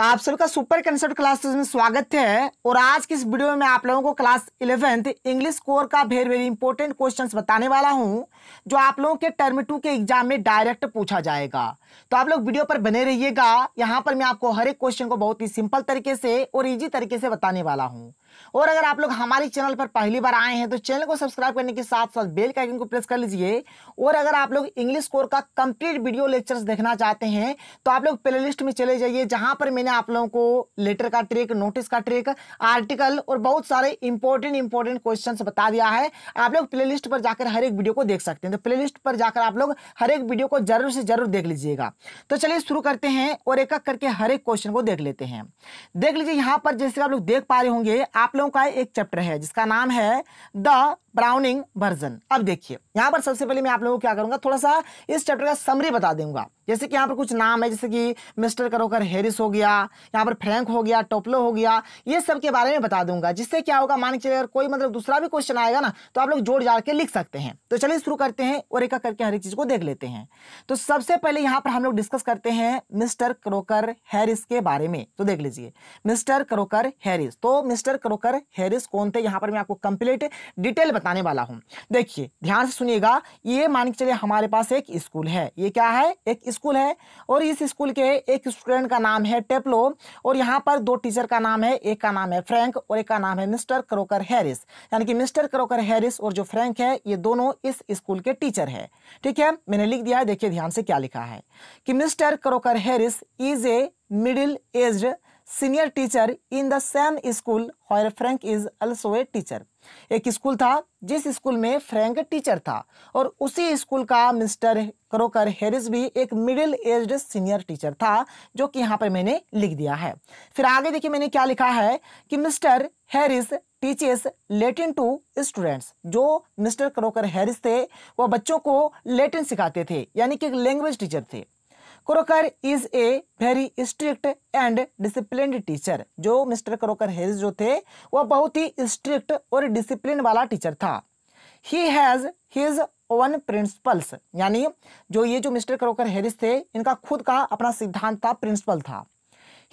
आप सबका super concept class में स्वागत है और आज की इस वीडियो में आप लोगों को क्लास इलेवेंथ इंग्लिश कोर का वेरी वेरी इंपॉर्टेंट क्वेश्चंस बताने वाला हूं जो आप लोगों के टर्म टू के एग्जाम में डायरेक्ट पूछा जाएगा तो आप लोग वीडियो पर बने रहिएगा यहां पर मैं आपको हर एक क्वेश्चन को बहुत ही सिंपल तरीके से और ईजी तरीके से बताने वाला हूँ और अगर आप लोग हमारे चैनल पर पहली बार आए हैं तो चैनल को सब्सक्राइब करने के साथ साथ बेल का आइकन को प्रेस कर लीजिए और अगर आप लोग इंग्लिश कोर का कंप्लीट वीडियो लेक्चर्स देखना चाहते हैं तो आप लोग प्लेलिस्ट में चले जाइए जहां पर मैंने आप लोगों को लेटर का ट्रिक नोटिस का ट्रिक आर्टिकल और बहुत सारे इंपॉर्टेंट इंपॉर्टेंट क्वेश्चन बता दिया है आप लोग प्ले पर जाकर हर एक वीडियो को देख सकते हैं तो प्ले पर जाकर आप लोग हर एक वीडियो को जरूर से जरूर देख लीजिएगा तो चलिए शुरू करते हैं और एक एक करके हर एक क्वेश्चन को देख लेते हैं देख लीजिए यहाँ पर जैसे आप लोग देख पा रहे होंगे आप लोगों का एक चैप्टर है जिसका नाम है द ब्राउनिंग वर्जन अब देखिए यहां पर सबसे पहले मैं आप लोगों को क्या करूंगा थोड़ा सा इस चैप्टर का समरी बता दूंगा जैसे कि यहाँ पर कुछ नाम है जैसे कि मिस्टर करोकर हैरिस हो गया यहाँ पर फ्रैंक हो गया टोपलो हो गया ये सब के बारे में बता दूंगा जिससे क्या होगा मान के चलिए अगर कोई मतलब दूसरा भी क्वेश्चन आएगा ना तो आप लोग जोड़ जाड़ के लिख सकते हैं तो चलिए शुरू करते हैं और एक करके हर एक चीज़ को देख लेते हैं तो सबसे पहले यहाँ पर हम लोग डिस्कस करते हैं मिस्टर करोकर हैरिस के बारे में तो देख लीजिए मिस्टर करोकर हैरिस तो मिस्टर करोकर हैरिस कौन थे यहाँ पर मैं आपको कंप्लीट डिटेल बताने वाला हूँ देखिए ध्यान से सुनिएगा ये मान के चलिए हमारे पास एक स्कूल है ये क्या है एक स्कूल है और इस स्कूल के एक स्टूडेंट का नाम है टेपलो और यहाँ पर दो टीचर का नाम है एक का नाम है फ्रैंक और एक का नाम है मिस्टर क्रोकर हैरिस यानी कि मिस्टर क्रोकर हैरिस और जो फ्रैंक है ये दोनों इस स्कूल के टीचर है ठीक है मैंने लिख दिया है देखिए ध्यान से क्या लिखा है कि Mister Crocker Harris is a middle aged senior teacher in the same school हॉयर Frank is also a teacher एक स्कूल था जिस स्कूल में फ्रैंक टीचर था और उसी स्कूल का मिस्टर क्रोकर हेरिस भी एक मिडिल एज्ड सीनियर टीचर था जो कि यहाँ पर मैंने लिख दिया है फिर आगे देखिए मैंने क्या लिखा है कि Mister Harris teaches Latin to students जो मिस्टर क्रोकर हैरिस थे वह बच्चों को लेटिन सिखाते थे यानी कि एक लैंग्वेज टीचर थे Crocker is a very strict and discipline teacher जो मिस्टर क्रोकर हेज जो थे वह बहुत ही स्ट्रिक्ट और डिसिप्लिन वाला टीचर था he has his own principles यानी जो ये जो मिस्टर क्रोकर हेरिस थे इनका खुद का अपना सिद्धांत था प्रिंसिपल था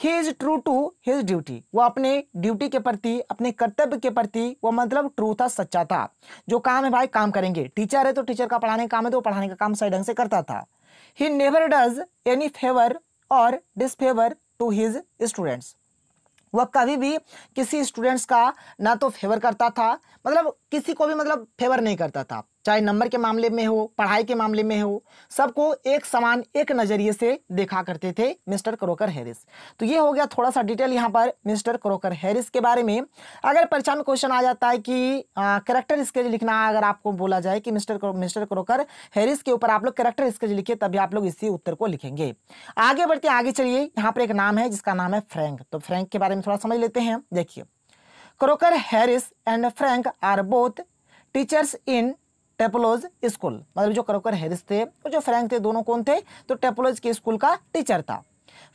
he is true to his duty वो अपने ड्यूटी के प्रति अपने कर्तव्य के प्रति वो मतलब ट्रू था सच्चा था जो काम है भाई काम करेंगे टीचर है तो टीचर का पढ़ाने का काम है तो पढ़ाने का काम सही ढंग से करता था he never does any favour और डिसफेवर टू हिज स्टूडेंट्स वह कभी भी किसी स्टूडेंट्स का ना तो फेवर करता था मतलब किसी को भी मतलब फेवर नहीं करता था चाहे नंबर के मामले में हो पढ़ाई के मामले में हो सबको एक समान एक नज़रिए से देखा करते थे मिस्टर क्रोकर हैरिस तो ये हो गया थोड़ा सा डिटेल यहाँ पर मिस्टर क्रोकर हैरिस के बारे में अगर परीक्षा में क्वेश्चन आ जाता है कि करेक्टर स्केच लिखना अगर आपको बोला जाए कि मिस्टर मिस्टर क्रोकर हैरिस के ऊपर आप लोग करेक्टर स्केच लिखिए तभी आप लोग इसी उत्तर को लिखेंगे आगे बढ़ते आगे चलिए यहाँ पर एक नाम है जिसका नाम है फ्रेंक तो फ्रेंक के बारे में थोड़ा समझ लेते हैं देखिए Crocker Harris and Frank are both teachers in Taplow's school मतलब जो करोकर हैरिस थे और जो फ्रैंक थे दोनों कौन थे तो टेपोलोज के स्कूल का टीचर था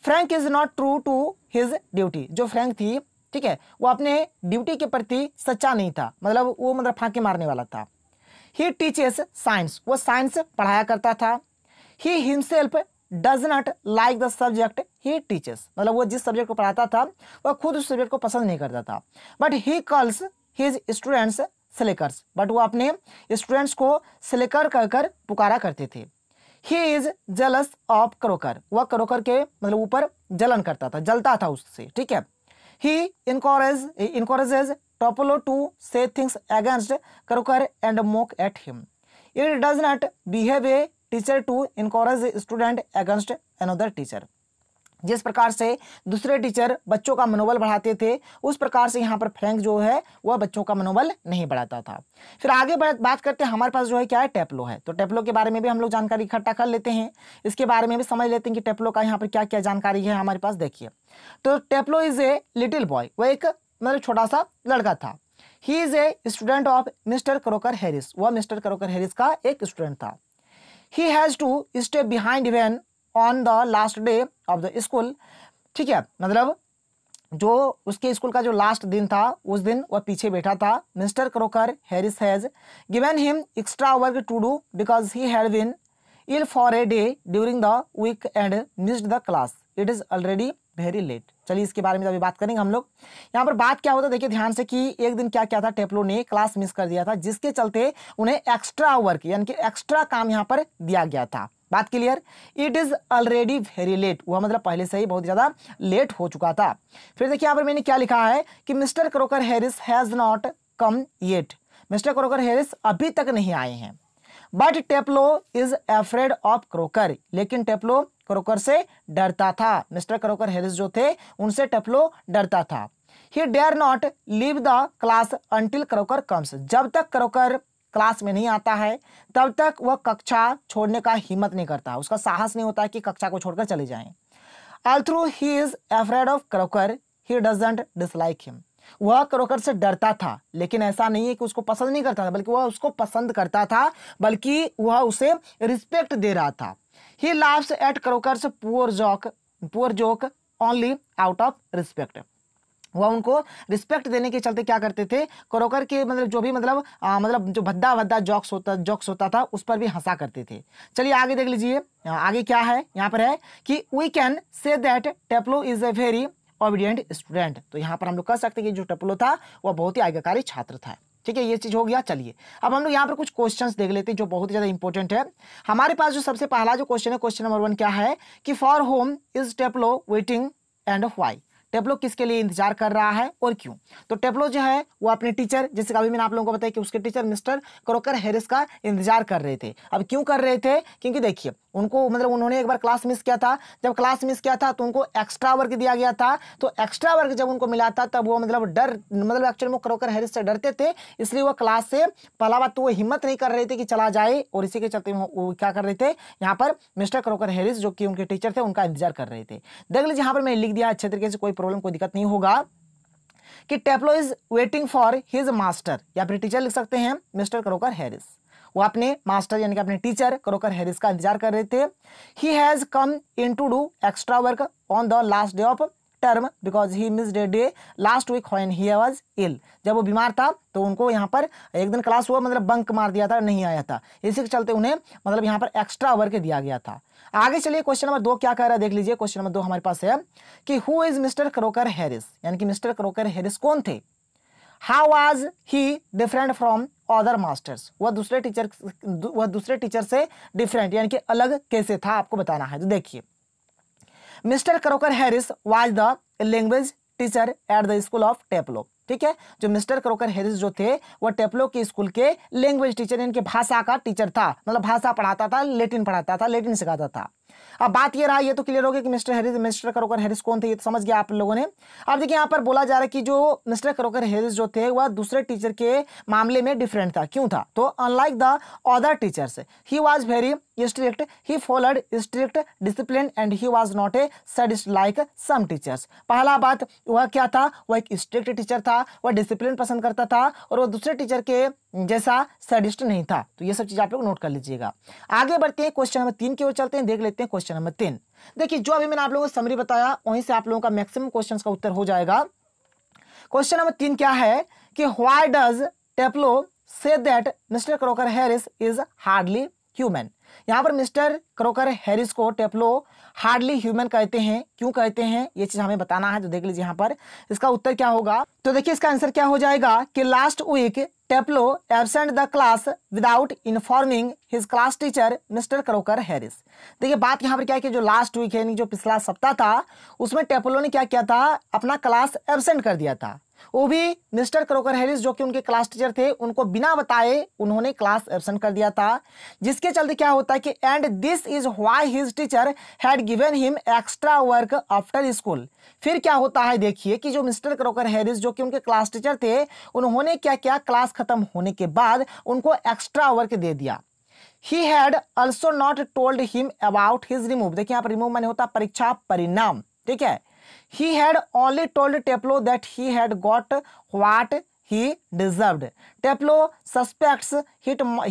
Frank is not true to his duty जो फ्रैंक थी ठीक है वो अपने ड्यूटी के प्रति सच्चा नहीं था मतलब वो मतलब फांके मारने वाला था ही टीचेस साइंस वो साइंस पढ़ाया करता था he himself does not like the subject he teaches मतलब वो जिस सब्जेक्ट को पढ़ाता था वह खुद उस सब्जेक्ट को पसंद नहीं करता था but he calls his students slackers but वो अपने स्टूडेंट्स को सेलेकर कहकर पुकारा करते थे he is jealous of Crocker वह करोकर के मतलब ऊपर जलन करता था जलता था उससे ठीक है he encourage encourages Taplow to say things against Crocker and mock at him it does not behave a teacher to encourage student against another teacher जिस प्रकार से दूसरे टीचर बच्चों का मनोबल बढ़ाते थे उस प्रकार से यहाँ पर फ्रैंक जो है वह बच्चों का मनोबल नहीं बढ़ाता था फिर आगे बात करते हैं हमारे पास जो है क्या है टेप्लो है तो टेप्लो के बारे में भी हम लोग जानकारी इकट्ठा कर लेते हैं इसके बारे में भी समझ लेते हैं कि टेप्लो का यहाँ पर क्या क्या जानकारी है हमारे पास देखिए तो Taplow is a little boy वह एक मतलब छोटा सा लड़का था he is a student of Mister Crocker Harris वह मिस्टर करोकर हैरिस का एक स्टूडेंट था he has to stay behind when on the last day of the school ठीक है मतलब जो उसके स्कूल का जो लास्ट दिन था उस दिन वह पीछे बैठा था Mister Crocker Harris has given him extra work to do because he had been ill for a day during the week and missed the class it is already very late चलिए इसके बारे में तो अभी बात करेंगे हम लोग यहाँ पर बात क्या होता है देखिए ध्यान से कि एक दिन क्या क्या था टेपलो ने क्लास मिस कर दिया था जिसके चलते उन्हें एक्स्ट्रा वर्क यानी कि एक्स्ट्रा काम यहाँ पर दिया गया था बात clear it is already very late वह मतलब पहले से ही बहुत ज़्यादा लेट हो चुका था फिर देखिए यहाँ पर मैंने क्या लिखा है कि Mister Crocker Harris has not come yet Mister Crocker Harris अभी तक नहीं आए हैं but Taplow is afraid of Crocker लेकिन टेपलो क्रोकर से डरता था मिस्टर क्रोकर हैरिस जो थे उनसे टेपलो डरता था he dare not leave the class until Crocker comes जब तक क्रोकर क्लास में नहीं आता है तब तक वह कक्षा छोड़ने का हिम्मत नहीं करता उसका साहस नहीं होता कि कक्षा को छोड़कर चले जाए although he is afraid of Crocker he doesn't dislike him वह क्रोकर से डरता था लेकिन ऐसा नहीं है कि उसको पसंद नहीं करता था बल्कि वह उसको पसंद करता था बल्कि वह उसे रिस्पेक्ट दे रहा था he laughs at Crocker's poor joke poor joke only out of respect वह उनको रिस्पेक्ट देने के चलते क्या करते थे करोकर के मतलब जो भी मतलब आ, मतलब जो भद्दा भद्दा जॉक्स होता जॉक्स होता था उस पर भी हंसा करते थे चलिए आगे देख लीजिए आगे क्या है यहाँ पर है कि we can say that Taplow is a very obedient student तो यहाँ पर हम लोग कह सकते हैं कि जो टेप्लो था वह बहुत ही आज्ञाकारी छात्र था ठीक है ये चीज़ हो गया चलिए अब हम लोग यहाँ पर कुछ क्वेश्चन देख लेते हैं जो बहुत ज़्यादा इंपॉर्टेंट है हमारे पास जो सबसे पहला जो क्वेश्चन है क्वेश्चन नंबर वन क्या है कि for whom is Taplow waiting and why Taplow किसके लिए इंतजार कर रहा है और क्यों तो टेप्लो जो है वो अपने टीचर जैसे अभी मैंने आप लोगों को बताया कि उसके टीचर मिस्टर क्रोकर हैरिस का इंतजार कर रहे थे अब क्यों कर रहे थे क्योंकि देखिए उनको मतलब उन्होंने एक बार क्लास मिस किया था जब क्लास मिस किया था तो उनको एक्स्ट्रा वर्क दिया गया था तो एक्स्ट्रा वर्क जब उनको मिला था तब वो मतलब डर मतलब एक्चुअली वो क्रोकर हैरिस से डरते थे इसलिए वो क्लास से पहला बात तो वो हिम्मत नहीं कर रहे थे कि चला जाए और इसी के चलते वो क्या कर रहे थे यहाँ पर मिस्टर क्रोकर हैरिस जो कि उनके टीचर थे उनका इंतजार कर रहे थे देख लीजिए यहाँ पर मैंने लिख दिया अच्छे तरीके से कोई प्रॉब्लम कोई दिक्कत नहीं होगा कि Taplow is waiting for his master या फिर टीचर लिख सकते हैं मिस्टर करोकर हैरिस वो अपने मास्टर यानी कि अपने टीचर करोकर हैरिस का इंतजार कर रहे थे he has come in to do extra work on the last day of term because he missed day last week when he was ill जब वो बीमार था तो उनको यहाँ पर एक दिन क्लास हुआ मतलब बंक मार दिया था नहीं आया था इसी के चलते उन्हें मतलब यहाँ पर एक्स्ट्रा वर्क दिया गया था आगे चलिए क्वेश्चन नंबर दो क्या कह रहा है देख लीजिए क्वेश्चन नंबर दो हमारे पास है कि who is Mister Crocker Harris यानी कि मिस्टर क्रोकर हैरिस कौन थे how was he different from other masters वह दूसरे टीचर वह दूसरे टीचर से डिफरेंट यानी कि अलग कैसे था आपको बताना है तो देखिए Mister Crocker Harris was the language teacher at the school of Taplow ठीक है जो मिस्टर क्रोकर हैरिस जो थे वो टेपलो के स्कूल के लैंग्वेज टीचर इनके भाषा का टीचर था मतलब भाषा पढ़ाता था लेटिन पढ़ाता था लेटिन सिखाता था अब बात ये रहा ये तो क्लियर हो गया कि Mister Harris Mister Crocker Harris कौन थे ये तो समझ गया आप लोगों ने अब देखिए यहाँ पर बोला जा रहा है कि जो मिस्टर करोकर हैरिस जो थे वह दूसरे टीचर के मामले में डिफरेंट था क्यों था तो unlike the other teachers he was very strict he followed strict discipline and he was not a sadist like some teachers पहला बात वह क्या था वह एक स्ट्रिक्ट टीचर था वह डिसिप्लिन पसंद करता था और वह दूसरे टीचर के जैसा सडिस्ट नहीं था तो ये सब चीज़ आप लोग नोट कर लीजिएगा आगे बढ़ते हैं क्वेश्चन नंबर तीन की ओर चलते हैं देख लेते हैं क्वेश्चन नंबर तीन देखिए जो अभी मैंने आप लोगों को समरी बताया वहीं से आप लोगों का मैक्सिमम क्वेश्चन का उत्तर हो जाएगा क्वेश्चन नंबर तीन क्या है कि Y does Taplow say that Mister Crocker Harris is hardly human यहाँ पर मिस्टर क्रोकर हैरिस को टेप्लो हार्डली ह्यूमन कहते हैं क्यों कहते हैं ये चीज़ हमें बताना है तो देख लीजिए यहाँ पर इसका उत्तर क्या होगा तो देखिए इसका आंसर क्या हो जाएगा कि last week Taplow absent the class without informing his class teacher Mister Crocker Harris देखिए बात यहाँ पर क्या है कि जो लास्ट वीक है जो पिछला सप्ताह था उसमें टेप्लो ने क्या किया था अपना क्लास एबसेंट कर दिया था वो भी मिस्टर क्रोकर हैरिस जो कि उनके क्लास टीचर थे उनको बिना बताए उन्होंने क्लास एबसेंट कर दिया था जिसके चलते क्या होता है कि and this is why his teacher had given him extra work after school फिर क्या होता है देखिए कि जो मिस्टर क्रोकर हैरिस जो कि उनके क्लास टीचर थे उन्होंने क्या क्या क्लास खत्म होने के बाद उनको एक्स्ट्रा वर्क दे दिया He had also not told him about his remove. देखिए यहाँ पर रिमूव मैंने होता परीक्षा परिणाम ठीक है he had only told Teplo that he had got what he deserved. Tableau suspects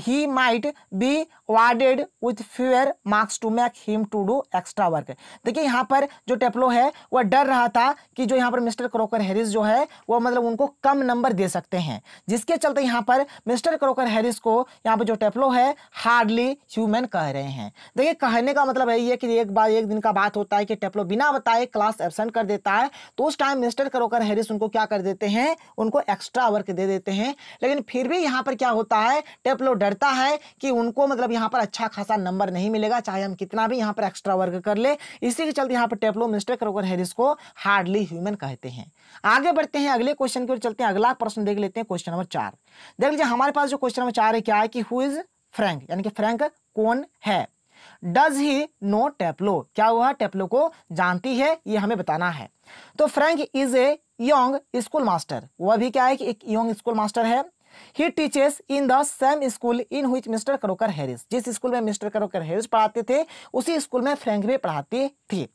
he might be awarded with fewer marks to make him to do extra work. देखिए यहाँ पर जो टेप्लो है वह डर रहा था कि जो यहाँ पर मिस्टर क्रोकर हैरिस जो है वह मतलब उनको कम नंबर दे सकते हैं जिसके चलते यहाँ पर मिस्टर क्रोकर हैरिस को यहाँ पर जो टेप्लो है हार्डली ह्यूमन कह रहे हैं देखिए कहने का मतलब है ये कि एक बार एक दिन का बात होता है कि टेप्लो बिना बताए क्लास एबसेंट कर देता है तो उस टाइम मिस्टर क्रोकर हैरिस उनको क्या कर देते हैं उनको एक्स्ट्रा वर्क दे देते हैं लेकिन फिर भी यहाँ पर क्या होता है टेपलो डरता है कि उनको मतलब यहाँ पर अच्छा खासा नंबर नहीं मिलेगा चाहे हम कितना भी यहाँ पर एक्स्ट्रा वर्क कर ले इसी के चलते यहाँ पर टेपलो मिस्टर क्रोकर हैरिस को हार्डली ह्यूमन कहते हैं आगे बढ़ते हैं अगले क्वेश्चन की ओर चलते हैं अगला प्रश्न देख लेते हैं क्वेश्चन नंबर चार देख लीजिए हमारे पास जो क्वेश्चन नंबर चार है क्या है कि हु इज फ्रैंक यानी कि फ्रैंक कौन है डज ही नो टेपलो क्या हुआ टेपलो को जानती है ये हमें बताना है तो Frank is a young school master वह भी क्या है कि एक यंग स्कूल मास्टर है he teaches in the same school in which Mister Crocker Harris जिस स्कूल में मिस्टर करोकर हैरिस पढ़ाते थे उसी स्कूल में फ्रेंक भी पढ़ाते थे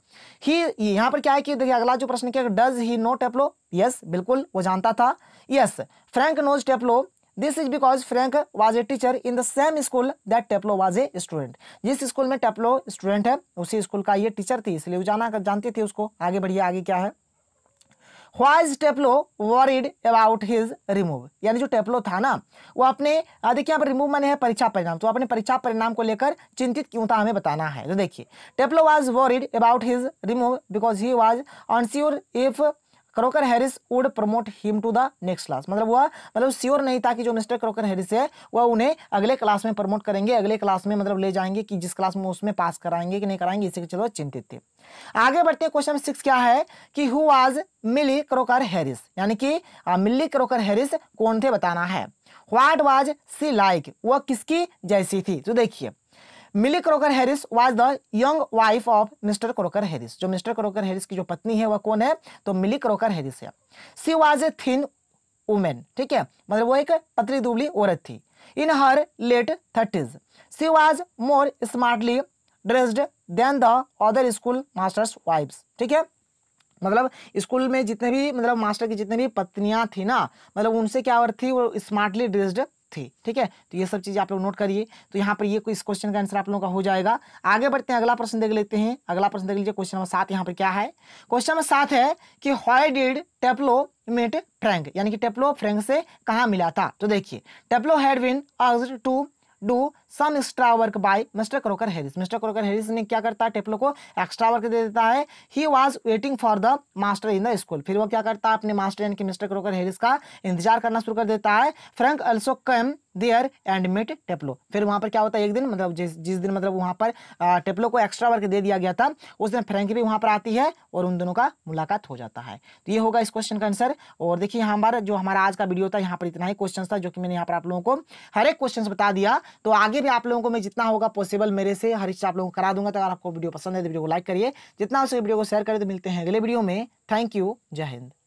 ही यहाँ पर क्या है कि देखिए अगला जो प्रश्न किया does he know Taplow yes बिल्कुल वो जानता था yes Frank knows Taplow this is because Frank was a teacher in the same school that Taplow was a student जिस स्कूल में टेप्लो स्टूडेंट है उसी स्कूल का ये टीचर थी इसलिए वो जाना जानती थी उसको आगे बढ़िया आगे क्या है why's Taplow worried about his remove यानी जो टेप्लो था ना वो अपने देखिए यहाँ पर रिमूव मैंने है परीक्षा परिणाम तो अपने परीक्षा परिणाम को लेकर चिंतित क्यों था हमें बताना है तो देखिए Taplow was worried about his remove because he was unsure if Crocker Harris would promote him to the next class मतलब वह मतलब श्योर नहीं था कि जो मिस्टर क्रोकर हैरिस है वह उन्हें अगले क्लास में प्रमोट करेंगे अगले क्लास में मतलब ले जाएंगे कि जिस क्लास में उसमें पास कराएंगे कि नहीं कराएंगे इसी के चलो चिंतित थे आगे बढ़ते हैं क्वेश्चन सिक्स क्या है कि who was Millie Crocker Harris यानी कि मिली क्रोकर हैरिस कौन थे बताना है व्हाट वाज सी लाइक वह किसकी जैसी थी तो देखिए Millie Crocker Harris was the young wife of Mister Crocker Harris जो मिस्टर क्रोकर हैरिस की जो पत्नी है वह कौन है तो मिली क्रोकर हैरिस है she was a thin woman ठीक है मतलब वो एक पतली दुबली औरत थी in her late thirties she was more smartly dressed than the other school masters wives ठीक है मतलब स्कूल में जितने भी मतलब मास्टर की जितने भी पत्नियां थी ना मतलब उनसे क्या और थी वो स्मार्टली ड्रेस्ड थे ठीक है तो ये सब चीज़ें आप लोग नोट करिए तो यहाँ पर ये इस क्वेश्चन का आंसर आप लोगों का हो जाएगा आगे बढ़ते हैं अगला प्रश्न देख लेते हैं अगला प्रश्न देख लीजिए क्वेश्चन नंबर सात यहाँ पर क्या है क्वेश्चन नंबर सात है कि how did Teplo met Frank यानी कि टेप्लो फ्रेंक से कहाँ मिला था तो देखिए टेप्लो had been urged to do some extra work by mister Crocker Harris mister Crocker Harris ने क्या करता है टेपलो को एक्स्ट्रा वर्क दे देता है he was waiting for the master in the school फिर वो क्या करता है अपने मास्टर यानी कि मिस्टर क्रोकर हैरिस का इंतजार करना शुरू कर देता है Frank also come there and met Teplo फिर वहाँ पर क्या होता है एक दिन मतलब जिस जिस दिन मतलब वहाँ पर टेपलो को एक्स्ट्रा वर्क दे दिया गया था उस दिन फ्रैंक भी वहाँ पर आती है और उन दोनों का मुलाकात हो जाता है तो ये होगा इस क्वेश्चन का आंसर और देखिए यहाँ पर जो हमारा आज का वीडियो था यहाँ पर इतना ही क्वेश्चन था जो कि मैंने यहाँ पर आप लोगों को हर एक क्वेश्चन बता दिया तो आगे आगे भी आप लोगों को मैं जितना होगा पॉसिबल मेरे से हर चीज़ आप लोगों को करा दूंगा तो अगर आपको वीडियो पसंद है तो वीडियो को लाइक करिए जितना उसके वीडियो को शेयर करें तो मिलते हैं अगले वीडियो में थैंक यू जय हिंद